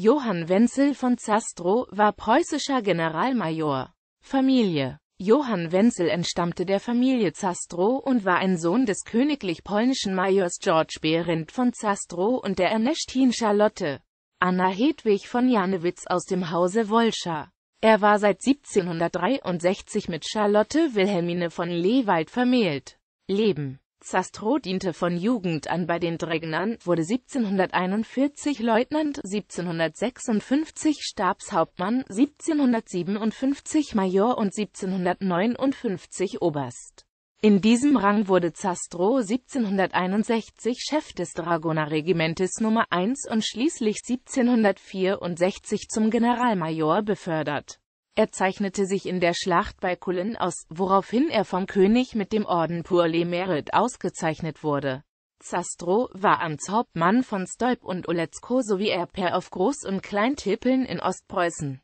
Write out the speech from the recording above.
Johann Wenzel von Zastrow war preußischer Generalmajor. Familie Johann Wenzel entstammte der Familie Zastrow und war ein Sohn des königlich polnischen Majors George Behrendt von Zastrow und der Ernestin Charlotte Anna Hedwig von Janewitz aus dem Hause Wolscha. Er war seit 1763 mit Charlotte Wilhelmine von Lewald vermählt. Leben Zastro diente von Jugend an bei den Dregnern, wurde 1741 Leutnant, 1756 Stabshauptmann, 1757 Major und 1759 Oberst. In diesem Rang wurde Zastro 1761 Chef des Dragonerregimentes Nummer 1 und schließlich 1764 zum Generalmajor befördert er zeichnete sich in der Schlacht bei Kullen aus, woraufhin er vom König mit dem Orden Pour les Mérites ausgezeichnet wurde. Zastro war Amtshauptmann von Stolp und Uletzko sowie Erbherr auf Groß- und Kleintippeln in Ostpreußen.